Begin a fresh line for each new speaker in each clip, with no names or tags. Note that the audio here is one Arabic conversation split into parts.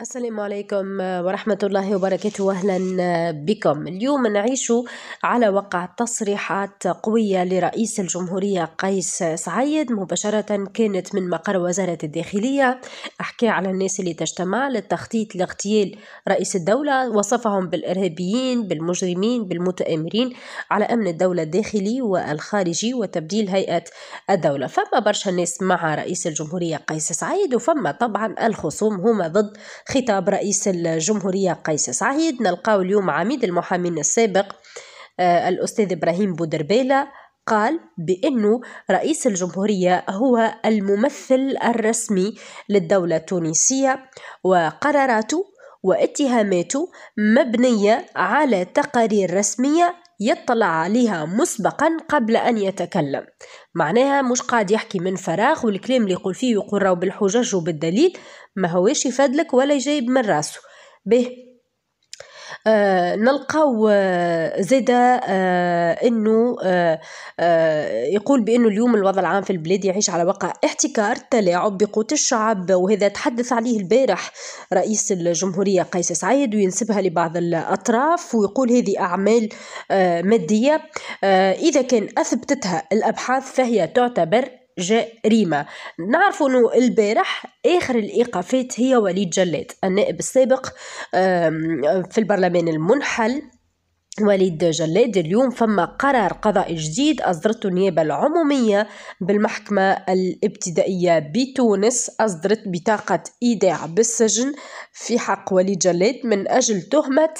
السلام عليكم آه، ورحمة الله وبركاته وأهلا آه، بكم اليوم نعيش على وقع تصريحات قوية لرئيس الجمهورية قيس سعيد مباشرة كانت من مقر وزارة الداخلية أحكى على الناس اللي تجتمع للتخطيط لاغتيال رئيس الدولة وصفهم بالإرهابيين بالمجرمين بالمتآمرين على أمن الدولة الداخلي والخارجي وتبديل هيئة الدولة فما برشا ناس مع رئيس الجمهورية قيس سعيد وفما طبعا الخصوم هما ضد خطاب رئيس الجمهورية قيس سعيد نلقاو اليوم عميد المحامين السابق آه، الأستاذ إبراهيم بودربيلا قال بأن رئيس الجمهورية هو الممثل الرسمي للدولة التونسية وقراراته واتهاماته مبنية على تقارير رسمية يطلع عليها مسبقا قبل أن يتكلم معناها مش قاعد يحكي من فراغ والكلام اللي يقول فيه يقول بالحجج وبالدليل ما هوش يفدلك ولا يجيب من راسه به آه، نلقاو آه، زيدا آه، أنه يقول بأنه اليوم الوضع العام في البلاد يعيش على وقع احتكار تلاعب بقوت الشعب وهذا تحدث عليه البارح رئيس الجمهورية قيس سعيد وينسبها لبعض الأطراف ويقول هذه أعمال مادية إذا كان أثبتتها الأبحاث فهي تعتبر جريمة نعرف أنه البارح آخر الإيقافات هي وليد جلاد النائب السابق في البرلمان المنحل وليد جلاد اليوم فما قرار قضائي جديد أصدرته النيابة العمومية بالمحكمة الابتدائية بتونس أصدرت بطاقة إيداع بالسجن في حق وليد جلاد من أجل تهمة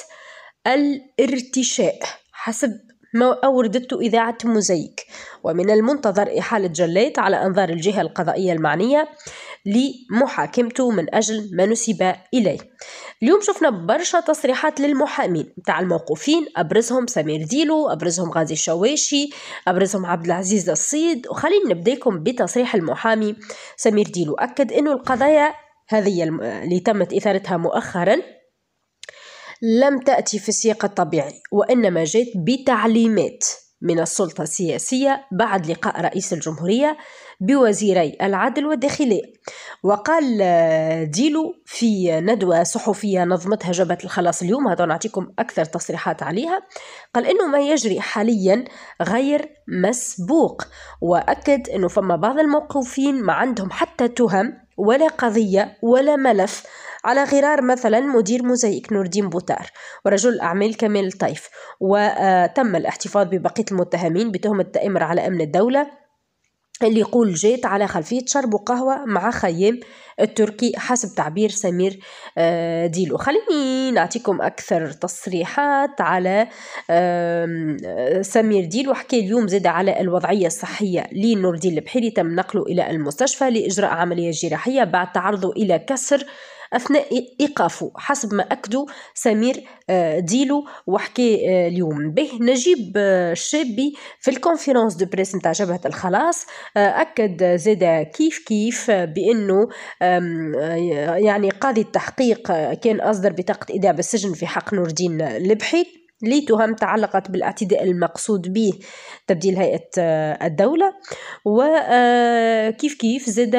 الارتشاء حسب ما أوردته إذاعة موزايك ومن المنتظر إحالة جلاد على أنظار الجهة القضائية المعنية لمحاكمته من أجل ما نسب إليه اليوم شفنا برشا تصريحات للمحامين تاع الموقوفين أبرزهم سمير ديلو أبرزهم غازي الشواشي أبرزهم عبد العزيز الصيد وخلينا نبداكم بتصريح المحامي سمير ديلو أكد أنه القضايا هذه اللي تمت إثارتها مؤخراً لم تأتي في السياق الطبيعي وإنما جاءت بتعليمات من السلطة السياسية بعد لقاء رئيس الجمهورية بوزيري العدل والداخلية وقال آه، ديلو في ندوة صحفية نظمتها جبهة الخلاص اليوم هذا نعطيكم أكثر تصريحات عليها قال إنه ما يجري حاليا غير مسبوق وأكد إنه فما بعض الموقوفين ما عندهم حتى تهم ولا قضية ولا ملف على غرار مثلا مدير موزايك نور الدين بوتار ورجل الأعمال كمال الطيف وتم الاحتفاظ ببقية المتهمين بتهمة التآمر على أمن الدولة اللي يقول جيت على خلفية شرب قهوة مع خيام التركي حسب تعبير سمير آه، ديلو خليني نعطيكم أكثر تصريحات على سمير ديلو حكى اليوم زاد على الوضعية الصحية لنور الدين البحيري تم نقله إلى المستشفى لإجراء عملية جراحية بعد تعرضه إلى كسر أثناء إيقافه حسب ما أكدوا سمير آه، ديلو وحكي آه، اليوم به نجيب الشابي آه، في الكونفرنس دو بريس نتاع جبهة الخلاص أكد زيدا كيف كيف بأنه يعني قاضي التحقيق كان أصدر بطاقة إيداع بالسجن في حق نور الدين لبحي لتهم تعلقت بالاعتداء المقصود به تبديل هيئة الدولة وكيف كيف زاد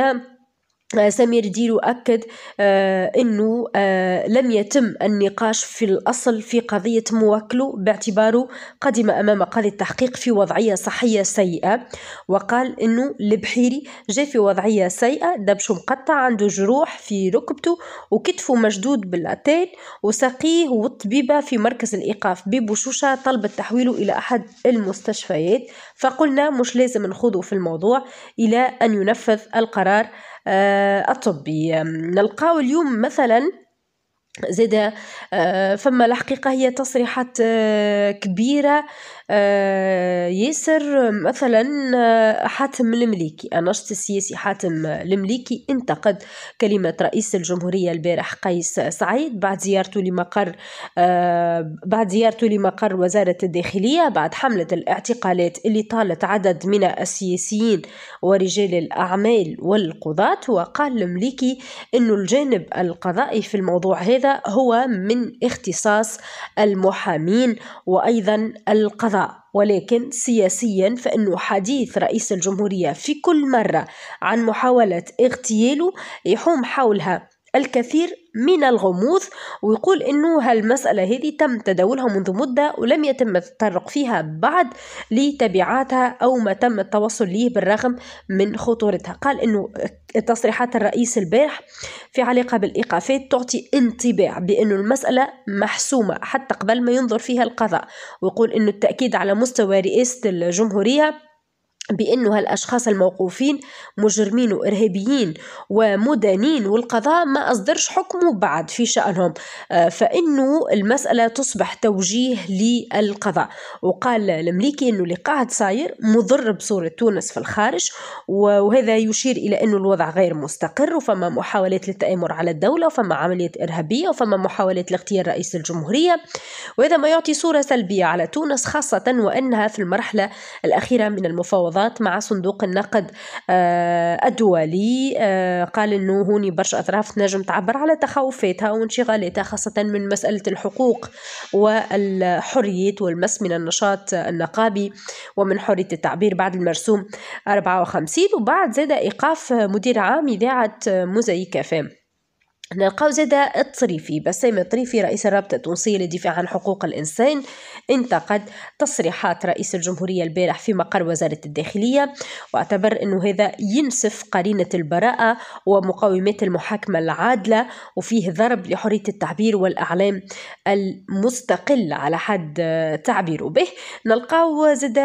آه، سمير ديرو أكد آه، أنه آه، لم يتم النقاش في الأصل في قضية موكله باعتباره قدم أمام قاضي التحقيق في وضعية صحية سيئة وقال أنه البحيري جاء في وضعية سيئة دبشه مقطع عنده جروح في ركبته وكتفه مشدود بالأتين وسقيه والطبيبة في مركز الإيقاف ببشوشة طلبت تحويله إلى أحد المستشفيات فقلنا مش لازم نخوضه في الموضوع إلى أن ينفذ القرار آه، الطبي نلقاو اليوم مثلا زيدا آه، فما الحقيقة هي تصريحات آه، كبيرة آه، ياسر مثلا حاتم المليكي الناشط السياسي حاتم المليكي انتقد كلمة رئيس الجمهورية البارح قيس سعيد بعد زيارته لمقر بعد زيارته لمقر وزارة الداخلية بعد حملة الاعتقالات اللي طالت عدد من السياسيين ورجال الأعمال والقضاة وقال المليكي أن الجانب القضائي في الموضوع هذا هذا هو من اختصاص المحامين وأيضا القضاء ولكن سياسيا فإن حديث رئيس الجمهورية في كل مرة عن محاولة اغتياله يحوم حولها الكثير من الغموض ويقول انه هالمسألة هذه تم تداولها منذ مدة ولم يتم التطرق فيها بعد لتبعاتها او ما تم التوصل ليه بالرغم من خطورتها قال انه تصريحات الرئيس البارح في علاقة بالإيقافات تعطي انطباع بأن المسألة محسومة حتى قبل ما ينظر فيها القضاء ويقول أن التأكيد على مستوى رئاسة الجمهورية بأنه هالأشخاص الموقوفين مجرمين وإرهابيين ومدانين والقضاء ما أصدرش حكمه بعد في شأنهم آه، فإنه المسألة تصبح توجيه للقضاء وقال المليكي أنه اللي قاعد صاير مضر بصورة تونس في الخارج وهذا يشير إلى أنه الوضع غير مستقر وفما محاولات للتآمر على الدولة وفما عمليات إرهابية وفما محاولات لاغتيال رئيس الجمهورية وهذا ما يعطي صورة سلبية على تونس خاصة وأنها في المرحلة الأخيرة من المفاوضات العلاقات مع صندوق النقد آه، الدولي آه، قال أنه هوني برشا أطراف تنجم تعبر على تخوفاتها وانشغالاتها خاصة من مسألة الحقوق والحريات والمس من النشاط النقابي ومن حرية التعبير بعد المرسوم 54 وبعد زاد إيقاف مدير عام إذاعة موزايك فام نلقاو زاد الطريفي بسام الطريفي رئيس الرابطة التونسية للدفاع عن حقوق الإنسان انتقد تصريحات رئيس الجمهورية البارح في مقر وزارة الداخلية واعتبر أنه هذا ينسف قرينة البراءة ومقاومات المحاكمة العادلة وفيه ضرب لحرية التعبير والأعلام المستقل على حد تعبيره به نلقاو زاد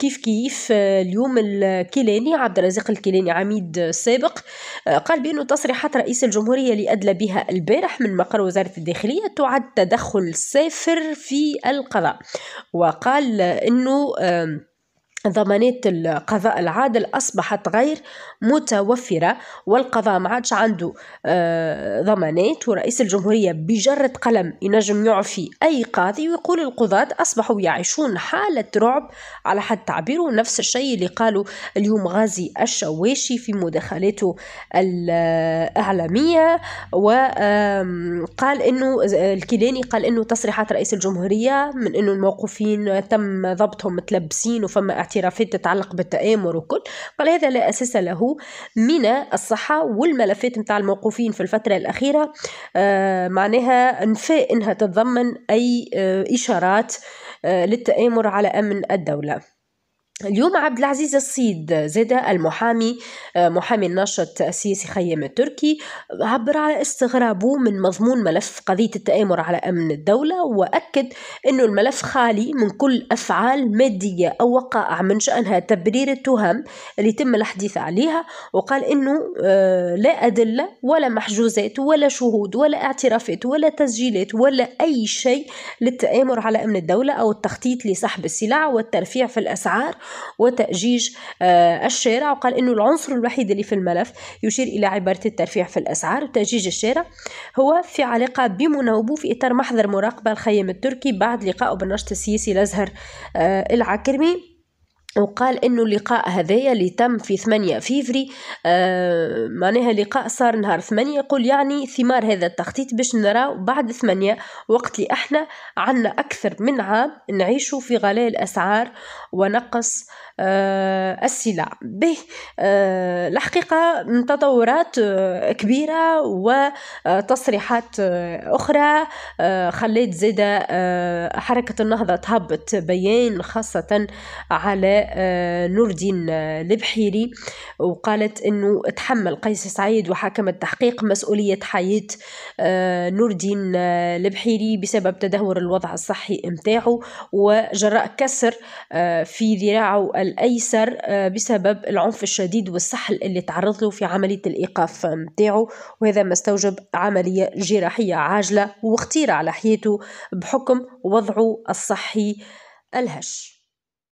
كيف كيف آه، اليوم الكيلاني عبد الرزاق الكيلاني عميد سابق آه، قال بأنه تصريحات رئيس رئيس الجمهورية أدلى بها البارح من مقر وزارة الداخلية تعد تدخل سافر في القضاء وقال أنه ضمانات القضاء العادل أصبحت غير متوفرة والقضاء ما عادش عنده آه، ضمانات ورئيس الجمهورية بجرة قلم ينجم يعفي أي قاضي ويقول القضاة أصبحوا يعيشون حالة رعب على حد تعبيره نفس الشيء اللي قالوا اليوم غازي الشواشي في مداخلاته الإعلامية وقال أنه الكيلاني قال أنه تصريحات رئيس الجمهورية من أنه الموقوفين تم ضبطهم متلبسين وفما اعتراف اعترافات تتعلق بالتآمر وكل قال هذا لا أساس له من الصحة والملفات نتاع الموقوفين في الفترة الأخيرة آه، معناها انفاء أنها تتضمن أي آه، إشارات آه، للتآمر على أمن الدولة اليوم عبد العزيز الصيد زيد المحامي آه، محامي الناشط السياسي خيام التركي عبر على استغرابه من مضمون ملف قضية التآمر على أمن الدولة وأكد أنه الملف خالي من كل أفعال مادية أو وقائع من شأنها تبرير التهم اللي تم الحديث عليها وقال أنه آه، لا أدلة ولا محجوزات ولا شهود ولا اعترافات ولا تسجيلات ولا أي شيء للتآمر على أمن الدولة أو التخطيط لسحب السلع والترفيع في الأسعار وتأجيج آه، الشارع وقال أنه العنصر الوحيد اللي في الملف يشير إلى عبارة الترفيع في الأسعار وتأجيج الشارع هو في علاقة بمناوبه في إطار محضر مراقبة الخيم التركي بعد لقائه بالنشط السياسي الأزهر آه، العكرمي وقال انه اللقاء هذايا اللي تم في 8 فيفري آه معناها لقاء صار نهار 8 يقول يعني ثمار هذا التخطيط باش نراو بعد 8 وقت اللي احنا عنا اكثر من عام نعيشوا في غلاء الاسعار ونقص آه السلع به آه الحقيقة تطورات آه كبيرة وتصريحات آه، آه، أخرى آه، خليت آه حركة النهضة تهبط بيان خاصة على لوردين آه، آه، البحيري وقالت أنه تحمل قيس سعيد وحكم التحقيق مسؤولية حياة آه، نوردين البحيري بسبب تدهور الوضع الصحي امتاعه وجراء كسر في ذراعه الأيسر بسبب العنف الشديد والسحل اللي تعرض له في عملية الإيقاف متاعه وهذا ما استوجب عملية جراحية عاجلة واختيرة على حياته بحكم وضعه الصحي الهش